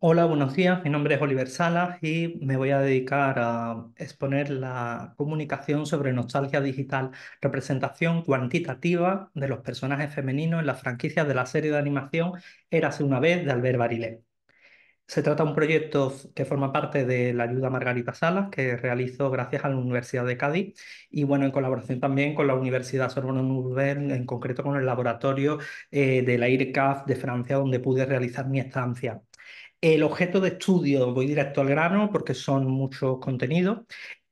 Hola, buenos días. Mi nombre es Oliver Salas y me voy a dedicar a exponer la comunicación sobre nostalgia digital, representación cuantitativa de los personajes femeninos en las franquicias de la serie de animación Érase una vez de Albert Barilé. Se trata de un proyecto que forma parte de la ayuda Margarita Salas, que realizó gracias a la Universidad de Cádiz y bueno, en colaboración también con la Universidad sorbonne Nouvelle, en concreto con el laboratorio eh, de la IRCAF de Francia, donde pude realizar mi estancia. El objeto de estudio, voy directo al grano porque son muchos contenidos.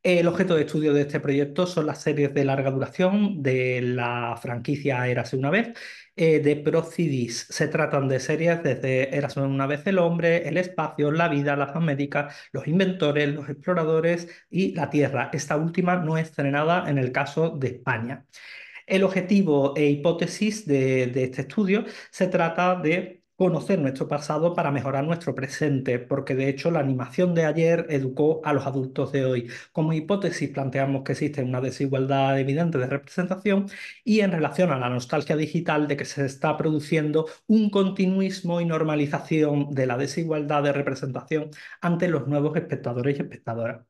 El objeto de estudio de este proyecto son las series de larga duración de la franquicia Érase una vez eh, de Procidis. Se tratan de series desde Érase una vez el hombre, el espacio, la vida, la médicas, los inventores, los exploradores y la Tierra. Esta última no es estrenada en el caso de España. El objetivo e hipótesis de este estudio se trata de conocer nuestro pasado para mejorar nuestro presente, porque de hecho la animación de ayer educó a los adultos de hoy. Como hipótesis planteamos que existe una desigualdad evidente de representación y en relación a la nostalgia digital de que se está produciendo un continuismo y normalización de la desigualdad de representación ante los nuevos espectadores y espectadoras.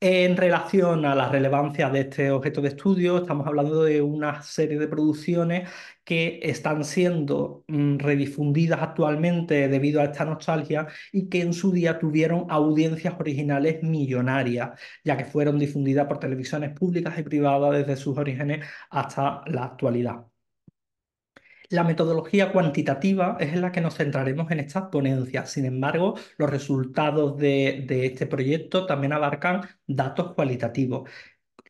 En relación a la relevancia de este objeto de estudio, estamos hablando de una serie de producciones que están siendo mm, redifundidas actualmente debido a esta nostalgia y que en su día tuvieron audiencias originales millonarias, ya que fueron difundidas por televisiones públicas y privadas desde sus orígenes hasta la actualidad. La metodología cuantitativa es en la que nos centraremos en estas ponencias. Sin embargo, los resultados de, de este proyecto también abarcan datos cualitativos.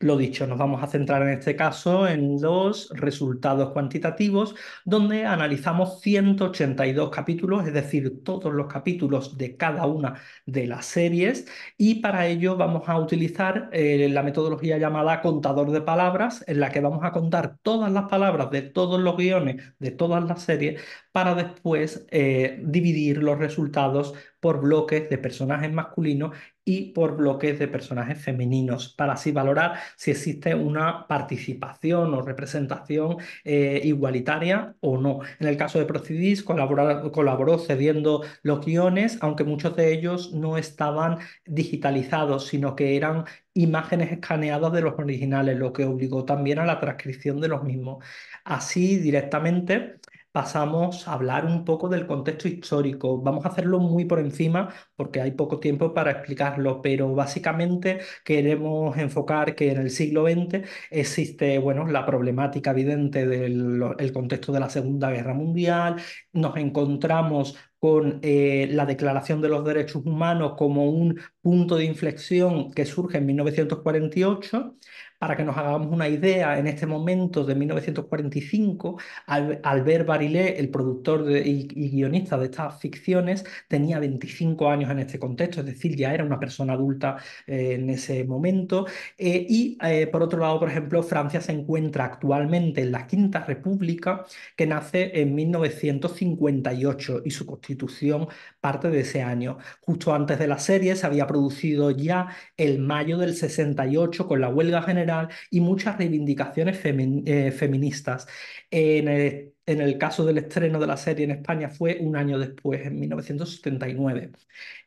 Lo dicho, nos vamos a centrar en este caso en los resultados cuantitativos, donde analizamos 182 capítulos, es decir, todos los capítulos de cada una de las series, y para ello vamos a utilizar eh, la metodología llamada contador de palabras, en la que vamos a contar todas las palabras de todos los guiones de todas las series para después eh, dividir los resultados por bloques de personajes masculinos y por bloques de personajes femeninos, para así valorar si existe una participación o representación eh, igualitaria o no. En el caso de Procidis colaboró cediendo los guiones, aunque muchos de ellos no estaban digitalizados, sino que eran imágenes escaneadas de los originales, lo que obligó también a la transcripción de los mismos. Así directamente pasamos a hablar un poco del contexto histórico. Vamos a hacerlo muy por encima porque hay poco tiempo para explicarlo, pero básicamente queremos enfocar que en el siglo XX existe bueno, la problemática evidente del contexto de la Segunda Guerra Mundial, nos encontramos con eh, la Declaración de los Derechos Humanos como un punto de inflexión que surge en 1948. Para que nos hagamos una idea, en este momento de 1945, Albert Barillet, el productor y, guionista de estas ficciones, tenía 25 años en este contexto, es decir, ya era una persona adulta eh, en ese momento. Eh, y eh, por otro lado, por ejemplo, Francia se encuentra actualmente en la Quinta República, que nace en 1958 y su constitución parte de ese año. Justo antes de la serie se había producido ya el mayo del 68 con la huelga general y muchas reivindicaciones eh, feministas. Eh, en el, caso del estreno de la serie en España fue un año después, en 1979.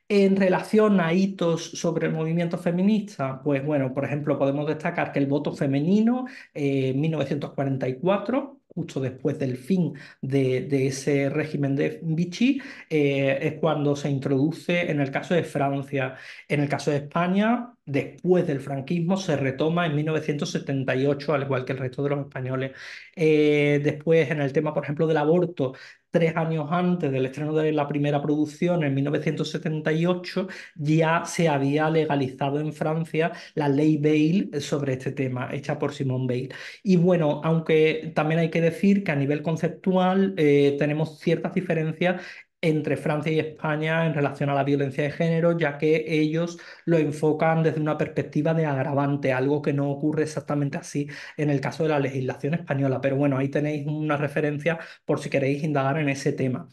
En relación a hitos sobre el movimiento feminista, pues bueno, por ejemplo, podemos destacar que el voto femenino eh, en 1944 justo después del fin de, ese régimen de Vichy, eh, es cuando se introduce en el caso de Francia. En el caso de España, después del franquismo, se retoma en 1978, al igual que el resto de los españoles. Eh, después, en el tema, por ejemplo, del aborto, tres años antes del estreno de la primera producción, en 1978, ya se había legalizado en Francia la ley Bail sobre este tema, hecha por Simone Bail. Y bueno, aunque también hay que decir que a nivel conceptual eh, tenemos ciertas diferencias entre Francia y España en relación a la violencia de género, ya que ellos lo enfocan desde una perspectiva de agravante, algo que no ocurre exactamente así en el caso de la legislación española. Pero bueno, ahí tenéis una referencia por si queréis indagar en ese tema.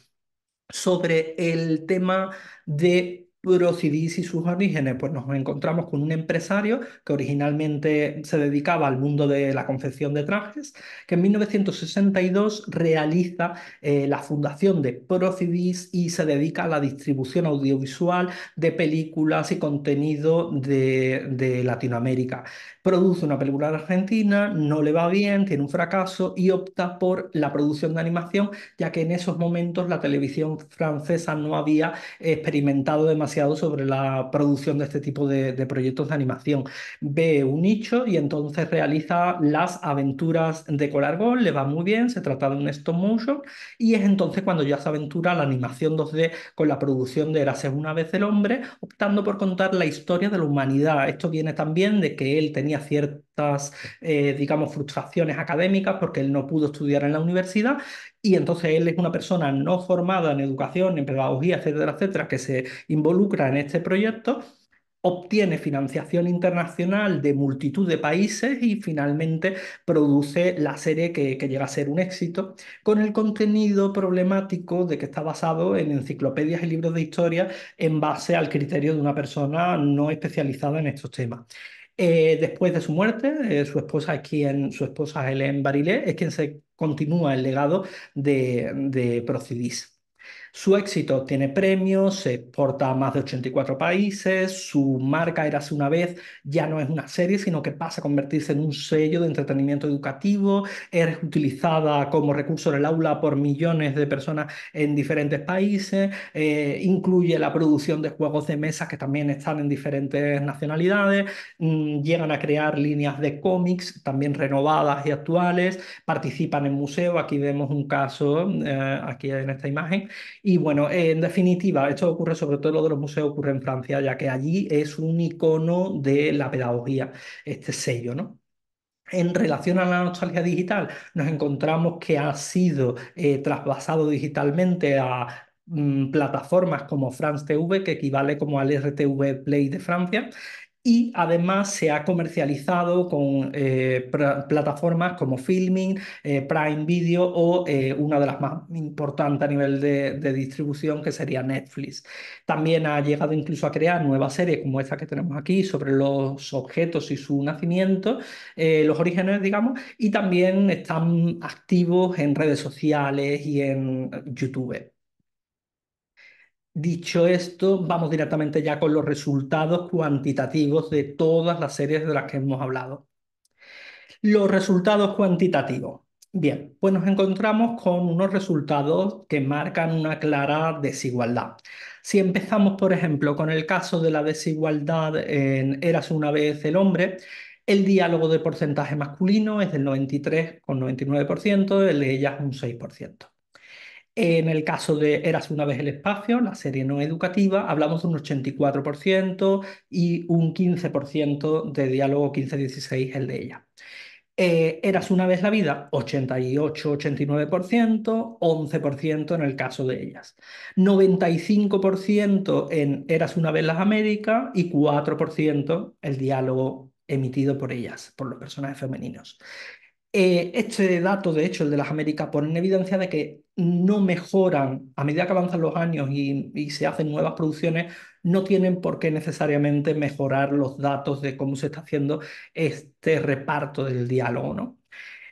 Sobre el tema de Procidis y sus orígenes, pues nos encontramos con un empresario que originalmente se dedicaba al mundo de la confección de trajes, que en 1962 realiza eh, la fundación de Procidis y se dedica a la distribución audiovisual de películas y contenido de, de Latinoamérica. Produce una película de Argentina, no le va bien, tiene un fracaso y opta por la producción de animación, ya que en esos momentos la televisión francesa no había experimentado demasiado sobre la producción de este tipo de, proyectos de animación. Ve un nicho y entonces realiza las aventuras de Colargol le va muy bien, se trata de un stop motion y es entonces cuando ya se aventura la animación 2D con la producción de Erase una vez el hombre, optando por contar la historia de la humanidad. Esto viene también de que él tenía cierto eh, digamos, frustraciones académicas porque él no pudo estudiar en la universidad y entonces él es una persona no formada en educación, en pedagogía, etcétera, etcétera, que se involucra en este proyecto obtiene financiación internacional de multitud de países y finalmente produce la serie que, llega a ser un éxito, con el contenido problemático de que está basado en enciclopedias y libros de historia en base al criterio de una persona no especializada en estos temas. Eh, después de su muerte, eh, su esposa Hélène quien, su esposa Barillet es quien se continúa el legado de, de su éxito tiene premios, se exporta a más de 84 países, su marca era una vez ya no es una serie, sino que pasa a convertirse en un sello de entretenimiento educativo, es utilizada como recurso en el aula por millones de personas en diferentes países, eh, incluye la producción de juegos de mesa que también están en diferentes nacionalidades, mm, llegan a crear líneas de cómics también renovadas y actuales, participan en museos, aquí vemos un caso, eh, aquí en esta imagen, y bueno, en definitiva, esto ocurre sobre todo lo de los museos, ocurre en Francia, ya que allí es un icono de la pedagogía, este sello, ¿no? En relación a la nostalgia digital, nos encontramos que ha sido eh, trasvasado digitalmente a mm, plataformas como France TV, que equivale como al RTV Play de Francia, y además se ha comercializado con eh, plataformas como Filming, eh, Prime Video o eh, una de las más importantes a nivel de, de, distribución que sería Netflix. También ha llegado incluso a crear nuevas series como esta que tenemos aquí sobre los objetos y su nacimiento, los orígenes, digamos, y también están activos en redes sociales y en YouTube. Dicho esto, vamos directamente ya con los resultados cuantitativos de todas las series de las que hemos hablado. Los resultados cuantitativos. Bien, pues nos encontramos con unos resultados que marcan una clara desigualdad. Si empezamos, por ejemplo, con el caso de la desigualdad en Eras una vez el hombre, el diálogo de porcentaje masculino es del 93,99%, el de ellas un 6%. En el caso de Eras una vez el espacio, la serie no educativa, hablamos de un 84% y un 15% de diálogo 15-16 el de ella. Eh, Eras una vez la vida, 88-89%, 11% en el caso de ellas. 95% en Eras una vez las Américas y 4% el diálogo emitido por ellas, por los personajes femeninos. Eh, este dato, de hecho, el de las Américas, pone en evidencia de que no mejoran a medida que avanzan los años y, se hacen nuevas producciones, no tienen por qué necesariamente mejorar los datos de cómo se está haciendo este reparto del diálogo,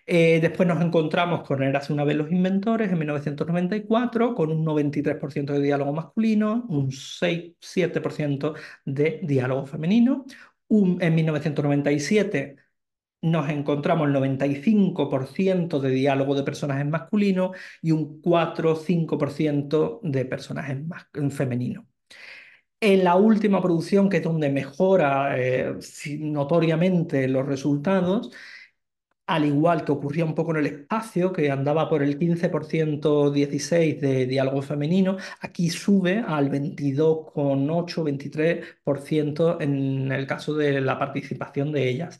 eh, después nos encontramos con hace una vez los inventores en 1994, con un 93% de diálogo masculino, un 6-7% de diálogo femenino. en 1997 nos encontramos el 95% de diálogo de personajes masculinos y un 4 5% de personajes femeninos. En la última producción, que es donde mejora eh, notoriamente los resultados, al igual que ocurría un poco en el espacio, que andaba por el 15% 16 de diálogo femenino, aquí sube al 22,8-23% en el caso de la participación de ellas.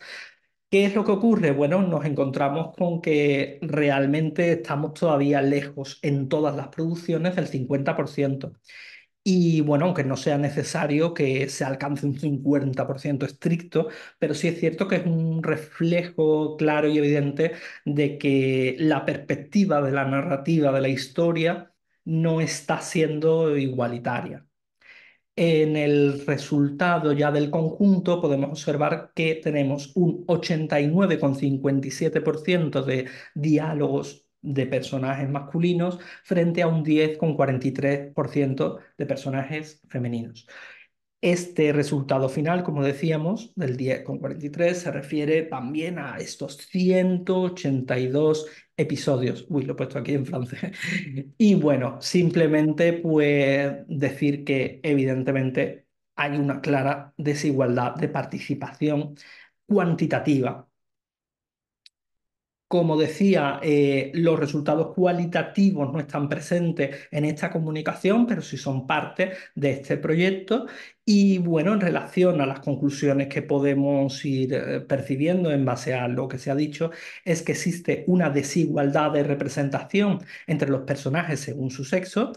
¿Qué es lo que ocurre? Bueno, nos encontramos con que realmente estamos todavía lejos en todas las producciones del 50%. Y bueno, aunque no sea necesario que se alcance un 50% estricto, pero sí es cierto que es un reflejo claro y evidente de que la perspectiva de la narrativa de la historia no está siendo igualitaria. En el resultado ya del conjunto podemos observar que tenemos un 89,57% de diálogos de personajes masculinos frente a un 10,43% de personajes femeninos. Este resultado final, como decíamos, del 10,43 se refiere también a estos 182 episodios. Uy, lo he puesto aquí en francés. Y bueno, simplemente pues decir que evidentemente hay una clara desigualdad de participación cuantitativa como decía, eh, los resultados cualitativos no están presentes en esta comunicación, pero sí son parte de este proyecto. Y bueno, en relación a las conclusiones que podemos ir eh, percibiendo en base a lo que se ha dicho, es que existe una desigualdad de representación entre los personajes según su sexo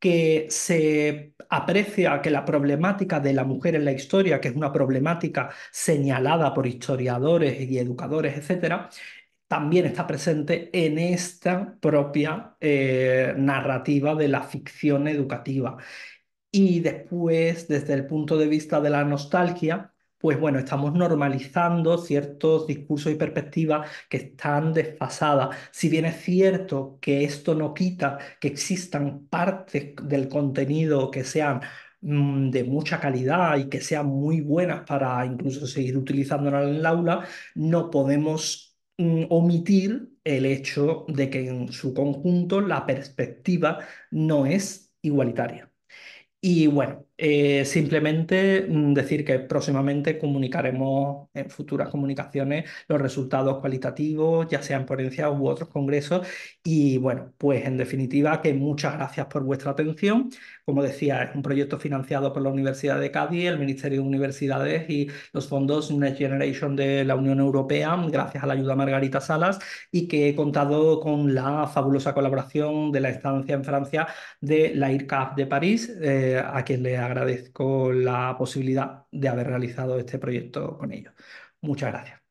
que se aprecia que la problemática de la mujer en la historia, que es una problemática señalada por historiadores y educadores, etcétera, también está presente en esta propia eh, narrativa de la ficción educativa. Y después, desde el punto de vista de la nostalgia, pues bueno, estamos normalizando ciertos discursos y perspectivas que están desfasadas. Si bien es cierto que esto no quita que existan partes del contenido que sean mm, de mucha calidad y que sean muy buenas para incluso seguir utilizándolas en el aula, no podemos Mm, omitir el hecho de que en su conjunto la perspectiva no es igualitaria. Y bueno, eh, simplemente mm, decir que próximamente comunicaremos en futuras comunicaciones los resultados cualitativos, ya sean ponencias u otros congresos. Y bueno, pues en definitiva, que muchas gracias por vuestra atención. Como decía, es un proyecto financiado por la Universidad de Cádiz, el Ministerio de Universidades y los fondos Next Generation de la Unión Europea, gracias a la ayuda de Margarita Salas, y que he contado con la fabulosa colaboración de la estancia en Francia de la IRCAP de París, eh, a quien le agradezco la posibilidad de haber realizado este proyecto con ellos. Muchas gracias.